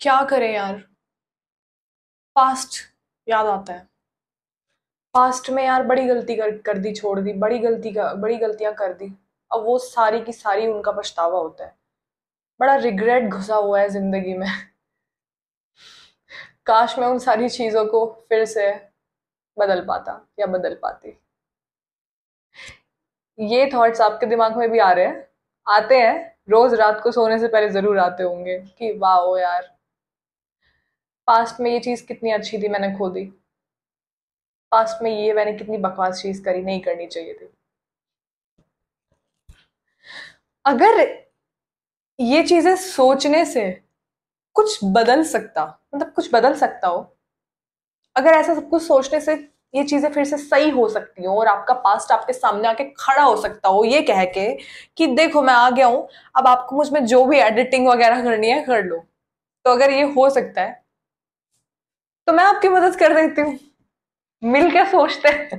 क्या करें यार पास्ट याद आता है पास्ट में यार बड़ी गलती कर कर दी छोड़ दी बड़ी गलती कर बड़ी गलतियां कर दी अब वो सारी की सारी उनका पछतावा होता है बड़ा रिग्रेट घुसा हुआ है ज़िंदगी में काश मैं उन सारी चीज़ों को फिर से बदल पाता या बदल पाती ये थॉट्स आपके दिमाग में भी आ रहे हैं आते हैं रोज़ रात को सोने से पहले ज़रूर आते होंगे कि वाह यार पास्ट में ये चीज़ कितनी अच्छी थी मैंने खो दी पास्ट में ये मैंने कितनी बकवास चीज़ करी नहीं करनी चाहिए थी अगर ये चीज़ें सोचने से कुछ बदल सकता मतलब कुछ बदल सकता हो अगर ऐसा सब कुछ सोचने से ये चीज़ें फिर से सही हो सकती हो और आपका पास्ट आपके सामने आके खड़ा हो सकता हो ये कह के कि देखो मैं आ गया हूँ अब आपको मुझ में जो भी एडिटिंग वगैरह करनी है कर लो तो अगर ये हो सकता है तो मैं आपकी मदद कर देती हूँ मिल के सोचते हैं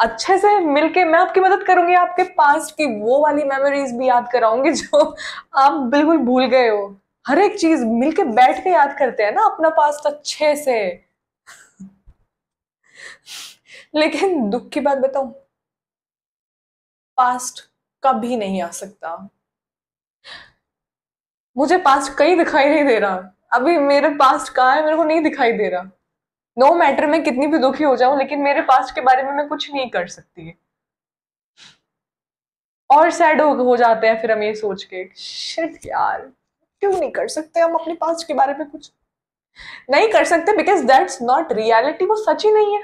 अच्छे से मिलके मैं आपकी मदद करूंगी आपके पास्ट की वो वाली मेमोरीज भी याद कराऊंगी जो आप बिल्कुल भूल गए हो हर एक चीज मिलके बैठ के याद करते हैं ना अपना पास्ट अच्छे से लेकिन दुख की बात बताऊं पास्ट कभी नहीं आ सकता मुझे पास्ट कहीं दिखाई नहीं दे रहा अभी मेरे पास्ट कहाँ है मेरे को नहीं दिखाई दे रहा नो no मैटर मैं कितनी भी दुखी हो जाऊं लेकिन मेरे पास्ट के बारे में मैं कुछ नहीं कर सकती और सैड हो, हो जाते हैं फिर हम ये सोच के शिट यार क्यों नहीं कर सकते हम अपने पास्ट के बारे में कुछ नहीं कर सकते बिकॉज दैट्स नॉट रियलिटी वो सच ही नहीं है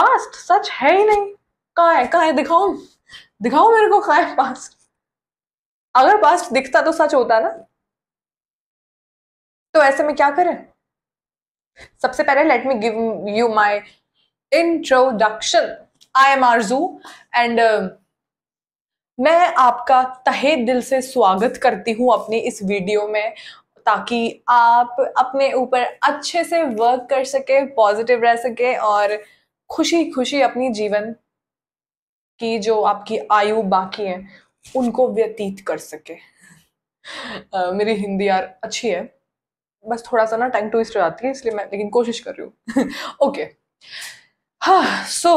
पास्ट सच है ही नहीं कहाँ है कहाँ है दिखाओ दिखाओ मेरे को कहा है पास्ट अगर पास्ट दिखता तो सच होता ना तो ऐसे में क्या करें सबसे पहले let me give you my introduction I am Aarzoo and मैं आपका तहे दिल से स्वागत करती हूँ अपनी इस वीडियो में ताकि आप अपने ऊपर अच्छे से वर्क कर सके पॉजिटिव रह सके और खुशी खुशी अपनी जीवन की जो आपकी आयु बाकी है उनको व्यतीत कर सके uh, मेरी हिंदी यार अच्छी है बस थोड़ा सा ना टंग ट्विस्ट हो जाती है इसलिए मैं लेकिन कोशिश कर रही हूँ ओके हाँ सो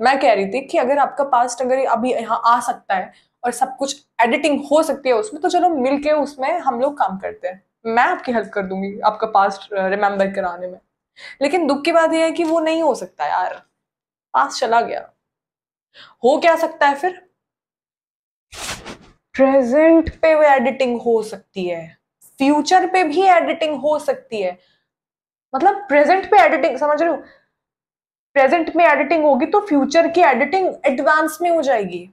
मैं कह रही थी कि अगर आपका पास्ट अगर अभी यहाँ आ सकता है और सब कुछ एडिटिंग हो सकती है उसमें तो चलो मिलके उसमें हम लोग काम करते हैं मैं आपकी हेल्प कर दूंगी आपका पास्ट रिमेंबर कराने में लेकिन दुख की बात यह है कि वो नहीं हो सकता यार पास चला गया हो क्या सकता है फिर प्रेजेंट पे वो एडिटिंग हो सकती है फ्यूचर पे भी एडिटिंग हो सकती है मतलब प्रेजेंट पे एडिटिंग समझ रहे हो प्रेजेंट में एडिटिंग होगी तो फ्यूचर की एडिटिंग एडवांस में हो जाएगी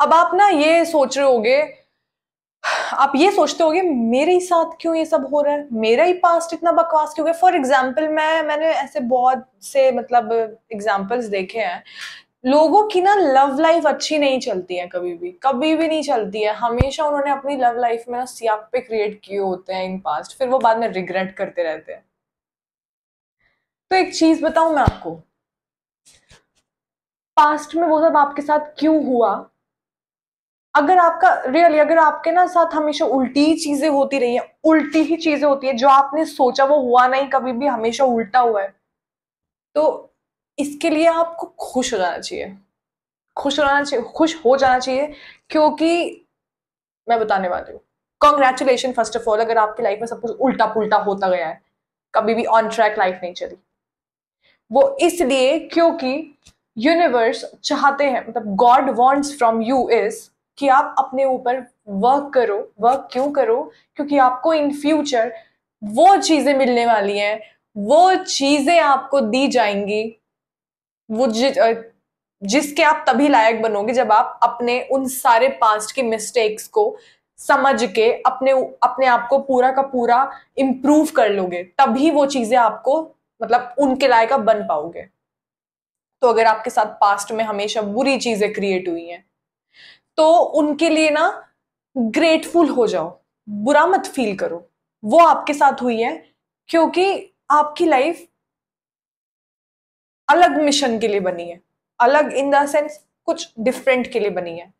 अब आप ना ये सोच रहे होगे आप ये सोचते होगे मेरे ही साथ क्यों ये सब हो रहा है मेरा ही पास्ट इतना बकवास क्यों फॉर एग्जाम्पल मैं मैंने ऐसे बहुत से मतलब एग्जाम्पल्स देखे हैं लोगों की ना लव लाइफ अच्छी नहीं चलती है कभी भी कभी भी नहीं चलती है हमेशा उन्होंने अपनी लव लाइफ में ना सियापे क्रिएट किए होते हैं इन पास्ट फिर वो बाद में रिग्रेट करते रहते हैं तो एक चीज बताऊं मैं आपको पास्ट में वो सब आपके साथ क्यों हुआ अगर आपका रियली अगर आपके ना साथ हमेशा उल्टी ही चीजें होती रही हैं उल्टी ही चीजें होती है जो आपने सोचा वो हुआ नहीं कभी भी हमेशा उल्टा हुआ है तो इसके लिए आपको खुश हो जाना चाहिए खुश रहना चाहिए खुश हो जाना चाहिए क्योंकि मैं बताने वाली हूँ कॉन्ग्रेचुलेशन फर्स्ट ऑफ ऑल अगर आपकी लाइफ में सब कुछ उल्टा पुल्टा होता गया है कभी भी ऑन ट्रैक लाइफ नहीं चली वो इसलिए क्योंकि यूनिवर्स चाहते हैं मतलब god wants from you is कि आप अपने ऊपर वर्क करो वर्क क्यों करो क्योंकि आपको इन फ्यूचर वो चीज़ें मिलने वाली हैं वो चीज़ें आपको दी जाएंगी वो जि, जिसके आप तभी लायक बनोगे जब आप अपने उन सारे पास्ट के मिस्टेक्स को समझ के अपने अपने आप को पूरा का पूरा इम्प्रूव कर लोगे तभी वो चीज़ें आपको मतलब उनके लायक आप बन पाओगे तो अगर आपके साथ पास्ट में हमेशा बुरी चीज़ें क्रिएट हुई हैं तो उनके लिए ना ग्रेटफुल हो जाओ बुरा मत फील करो वो आपके साथ हुई है क्योंकि आपकी लाइफ अलग मिशन के लिए बनी है अलग इन द सेंस कुछ डिफरेंट के लिए बनी है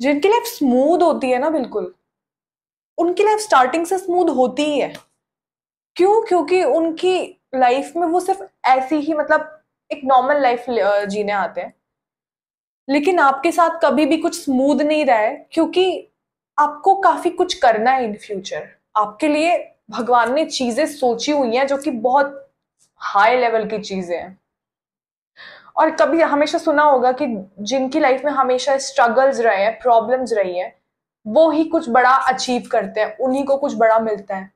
जिनकी लाइफ स्मूथ होती है ना बिल्कुल उनकी लाइफ स्टार्टिंग से स्मूथ होती ही है क्यों क्योंकि उनकी लाइफ में वो सिर्फ ऐसी ही मतलब एक नॉर्मल लाइफ जीने आते हैं लेकिन आपके साथ कभी भी कुछ स्मूद नहीं रहा है क्योंकि आपको काफी कुछ करना है इन फ्यूचर आपके लिए भगवान ने चीजें सोची हुई हैं जो कि बहुत हाई लेवल की चीज़ें हैं और कभी हमेशा सुना होगा कि जिनकी लाइफ में हमेशा स्ट्रगल्स रहे हैं प्रॉब्लम्स रही है वो ही कुछ बड़ा अचीव करते हैं उन्हीं को कुछ बड़ा मिलता है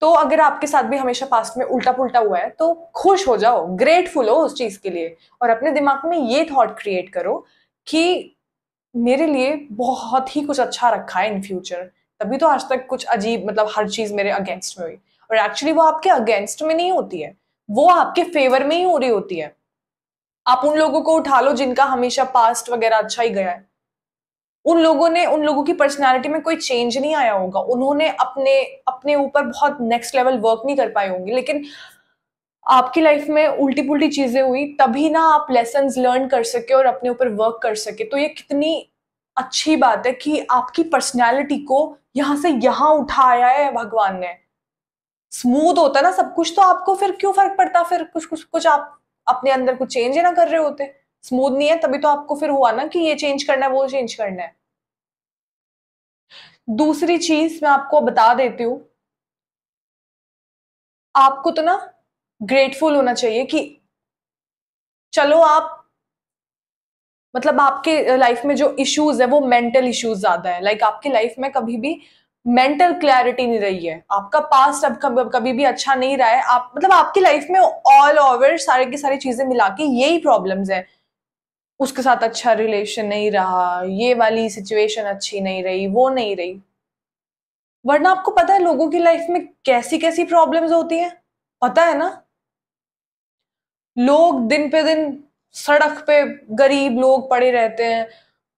तो अगर आपके साथ भी हमेशा पास्ट में उल्टा पुल्टा हुआ है तो खुश हो जाओ ग्रेटफुल हो उस चीज़ के लिए और अपने दिमाग में ये थॉट क्रिएट करो कि मेरे लिए बहुत ही कुछ अच्छा रखा है इन फ्यूचर तभी तो आज तक कुछ अजीब मतलब हर चीज़ मेरे अगेंस्ट में हुई और एक्चुअली वो आपके अगेंस्ट में नहीं होती है वो आपके फेवर में ही हो रही होती है आप उन लोगों को उठा लो जिनका हमेशा पास्ट वगैरह अच्छा ही गया है उन लोगों ने उन लोगों की पर्सनालिटी में कोई चेंज नहीं आया होगा उन्होंने अपने अपने ऊपर बहुत नेक्स्ट लेवल वर्क नहीं कर पाए होंगे लेकिन आपकी लाइफ में उल्टी पुल्टी चीजें हुई तभी ना आप लेसन लर्न कर सके और अपने ऊपर वर्क कर सके तो ये कितनी अच्छी बात है कि आपकी पर्सनैलिटी को यहाँ से यहाँ उठाया है भगवान ने स्मूथ होता ना सब कुछ तो आपको फिर क्यों फर्क पड़ता फिर कुछ कुछ कुछ आप अपने अंदर कुछ चेंज ही ना कर रहे होते स्मूथ नहीं है तभी तो आपको फिर हुआ ना कि ये चेंज करना है वो चेंज करना है दूसरी चीज मैं आपको बता देती हूं आपको तो ना ग्रेटफुल होना चाहिए कि चलो आप मतलब आपके लाइफ में जो इश्यूज है वो मेंटल इश्यूज ज्यादा है लाइक like आपकी लाइफ में कभी भी मेंटल क्लैरिटी नहीं रही है आपका पास्ट अब कभी, भी अच्छा नहीं रहा है आप मतलब आपकी लाइफ में ऑल ओवर सारे की सारी चीजें मिला के यही प्रॉब्लम्स है उसके साथ अच्छा रिलेशन नहीं रहा ये वाली सिचुएशन अच्छी नहीं रही वो नहीं रही वरना आपको पता है लोगों की लाइफ में कैसी कैसी प्रॉब्लम्स होती हैं पता है ना लोग दिन पे दिन सड़क पे गरीब लोग पड़े रहते हैं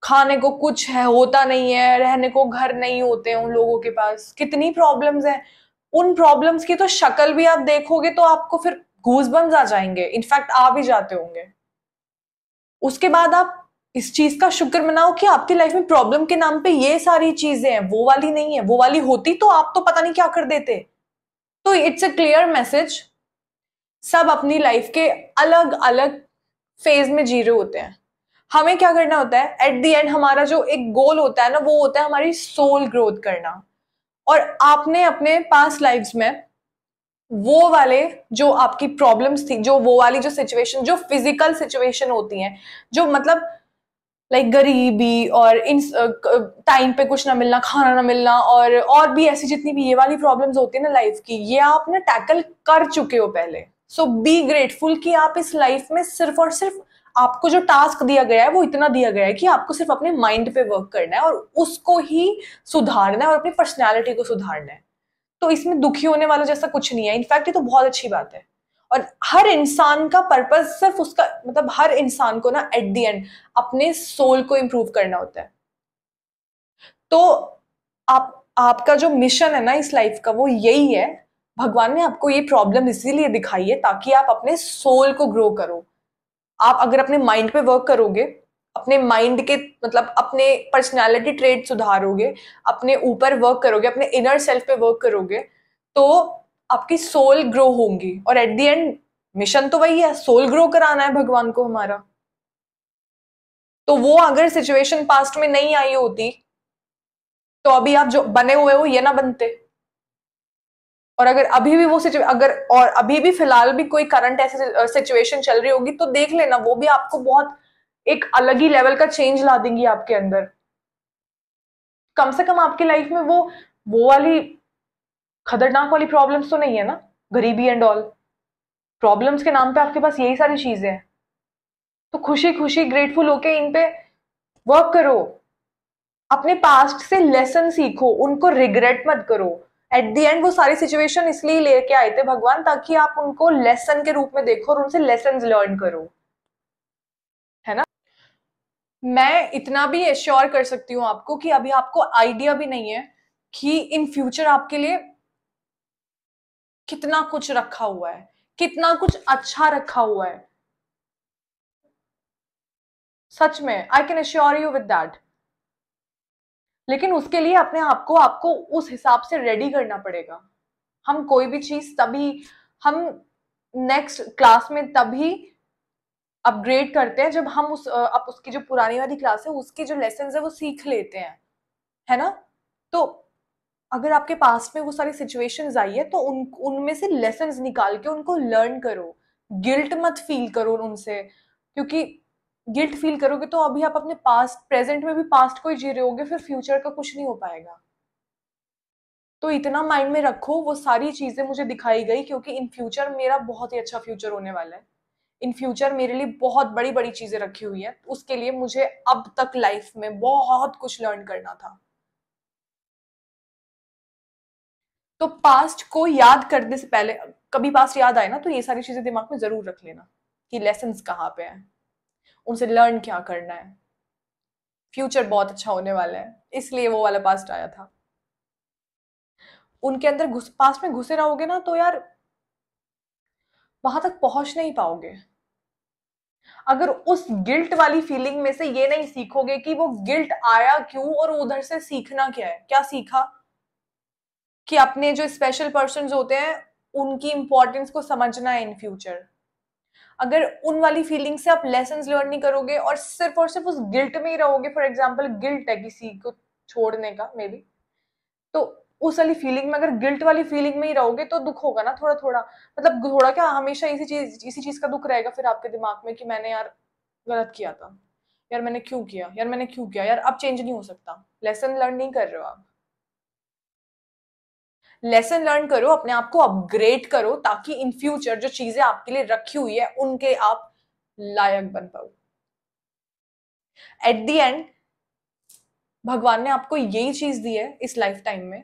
खाने को कुछ है होता नहीं है रहने को घर नहीं होते उन लोगों के पास कितनी प्रॉब्लम्स हैं उन प्रॉब्लम्स की तो शक्ल भी आप देखोगे तो आपको फिर बन आ जाएंगे इनफैक्ट आ भी जाते होंगे उसके बाद आप इस चीज का शुक्र मनाओ कि आपकी लाइफ में प्रॉब्लम के नाम पे ये सारी चीजें हैं वो वाली नहीं है वो वाली होती तो आप तो पता नहीं क्या कर देते तो इट्स अ क्लियर मैसेज सब अपनी लाइफ के अलग अलग फेज में जी रहे होते हैं हमें क्या करना होता है एट दी एंड हमारा जो एक गोल होता है ना वो होता है हमारी सोल ग्रोथ करना और आपने अपने पास लाइफ में वो वाले जो आपकी प्रॉब्लम्स थी जो वो वाली जो सिचुएशन जो फिजिकल सिचुएशन होती हैं जो मतलब लाइक like गरीबी और इन टाइम पे कुछ ना मिलना खाना ना मिलना और और भी ऐसी जितनी भी ये वाली प्रॉब्लम्स होती है ना लाइफ की ये आप ना टैकल कर चुके हो पहले सो बी ग्रेटफुल कि आप इस लाइफ में सिर्फ और सिर्फ आपको जो टास्क दिया गया है वो इतना दिया गया है कि आपको सिर्फ अपने माइंड पे वर्क करना है और उसको ही सुधारना है और अपनी पर्सनैलिटी को सुधारना है तो इसमें दुखी होने वाला जैसा कुछ नहीं है इनफैक्ट ये तो बहुत अच्छी बात है और हर इंसान का पर्पज सिर्फ उसका मतलब हर इंसान को ना एट दी एंड अपने सोल को इम्प्रूव करना होता है तो आप आपका जो मिशन है ना इस लाइफ का वो यही है भगवान ने आपको ये प्रॉब्लम इसीलिए दिखाई है ताकि आप अपने सोल को ग्रो करो आप अगर अपने माइंड पे वर्क करोगे अपने माइंड के मतलब अपने पर्सनालिटी ट्रेड सुधारोगे अपने ऊपर वर्क करोगे अपने इनर सेल्फ पे वर्क करोगे तो आपकी सोल ग्रो होंगी और एट दी एंड मिशन तो वही है सोल ग्रो कराना है भगवान को हमारा तो वो अगर सिचुएशन पास्ट में नहीं आई होती तो अभी आप जो बने हुए हो ये ना बनते और अगर अभी भी वो अगर और अभी भी फिलहाल भी कोई करंट ऐसी सिचुएशन चल रही होगी तो देख लेना वो भी आपको बहुत एक अलग ही लेवल का चेंज ला देंगी आपके अंदर कम से कम आपकी लाइफ में वो वो वाली खतरनाक वाली प्रॉब्लम्स तो नहीं है ना गरीबी एंड ऑल प्रॉब्लम्स के नाम पे आपके पास यही सारी चीजें हैं तो खुशी खुशी ग्रेटफुल होके इन पे वर्क करो अपने पास्ट से लेसन सीखो उनको रिग्रेट मत करो एट दी एंड वो सारी सिचुएशन इसलिए लेके आए थे भगवान ताकि आप उनको लेसन के रूप में देखो और उनसे लेसन लर्न करो है ना मैं इतना भी एश्योर कर सकती हूँ आपको कि अभी आपको आइडिया भी नहीं है कि इन फ्यूचर आपके लिए कितना कुछ रखा हुआ है कितना कुछ अच्छा रखा हुआ है सच में I can assure you with that लेकिन उसके लिए अपने आप को आपको उस हिसाब से रेडी करना पड़ेगा हम कोई भी चीज तभी हम नेक्स्ट क्लास में तभी अपग्रेड करते हैं जब हम उस अब उसकी जो पुरानी वाली क्लास है उसके जो लेसन है वो सीख लेते हैं है ना तो अगर आपके पास में वो सारी सिचुएशंस आई है तो उन उनमें से लेसन निकाल के उनको लर्न करो गिल्ट मत फील करो उनसे क्योंकि गिल्ट फील करोगे तो अभी आप अपने पास्ट प्रेजेंट में भी पास्ट को ही जी रहे होगे फिर फ्यूचर का कुछ नहीं हो पाएगा तो इतना माइंड में रखो वो सारी चीज़ें मुझे दिखाई गई क्योंकि इन फ्यूचर मेरा बहुत ही अच्छा फ्यूचर होने वाला है इन फ्यूचर मेरे लिए बहुत बड़ी बड़ी चीज़ें रखी हुई है उसके लिए मुझे अब तक लाइफ में बहुत कुछ लर्न करना था तो पास्ट को याद करने से पहले कभी पास्ट याद आए ना तो ये सारी चीज़ें दिमाग में ज़रूर रख लेना कि लेसन कहाँ पे है उनसे लर्न क्या करना है फ्यूचर बहुत अच्छा होने वाला है इसलिए वो वाला पास्ट आया था उनके अंदर घुस पास्ट में घुसे रहोगे ना तो यार वहां तक पहुंच नहीं पाओगे अगर उस गिल्ट वाली फीलिंग में से ये नहीं सीखोगे कि वो गिल्ट आया क्यों और उधर से सीखना क्या है क्या सीखा कि अपने जो स्पेशल पर्सन होते हैं उनकी इंपॉर्टेंस को समझना है इन फ्यूचर अगर उन वाली फीलिंग से आप लेसन लर्न नहीं करोगे और सिर्फ और सिर्फ उस गिल्ट में ही रहोगे फॉर एग्जाम्पल गिल्ट है किसी को छोड़ने का मे बी तो उस वाली फीलिंग में अगर गिल्ट वाली फीलिंग में ही रहोगे तो दुख होगा ना थोड़ा थोड़ा मतलब थोड़ा क्या हमेशा इसी चीज इसी चीज का दुख रहेगा फिर आपके दिमाग में कि मैंने यार गलत किया था यार मैंने क्यों किया यार मैंने क्यों किया यार अब चेंज नहीं हो सकता लेसन लर्न नहीं कर रहे हो आप लेसन लर्न करो अपने आप को अपग्रेड करो ताकि इन फ्यूचर जो चीजें आपके लिए रखी हुई है उनके आप लायक बन पाओ एट दी एंड भगवान ने आपको यही चीज दी है इस लाइफ टाइम में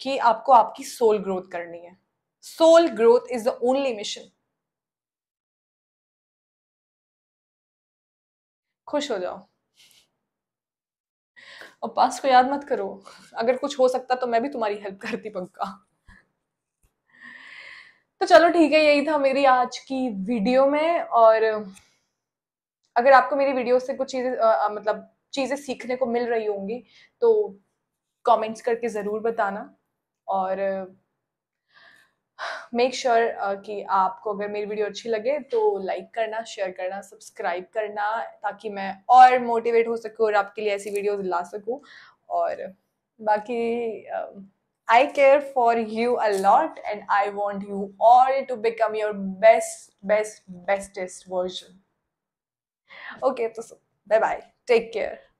कि आपको आपकी सोल ग्रोथ करनी है soul growth is the only mission खुश हो जाओ और पास को याद मत करो अगर कुछ हो सकता तो मैं भी तुम्हारी हेल्प करती पक्का तो चलो ठीक है यही था मेरी आज की वीडियो में और अगर आपको मेरी वीडियो से कुछ चीज़ें मतलब चीज़ें सीखने को मिल रही होंगी तो कमेंट्स करके ज़रूर बताना और मेक श्योर sure, uh, कि आपको अगर मेरी वीडियो अच्छी लगे तो लाइक करना शेयर करना सब्सक्राइब करना ताकि मैं और मोटिवेट हो सकूँ और आपके लिए ऐसी वीडियोस ला सकूँ और बाकी I care for you a lot and I want you all to become your best best bestest version okay तो बाय बाय टेक केयर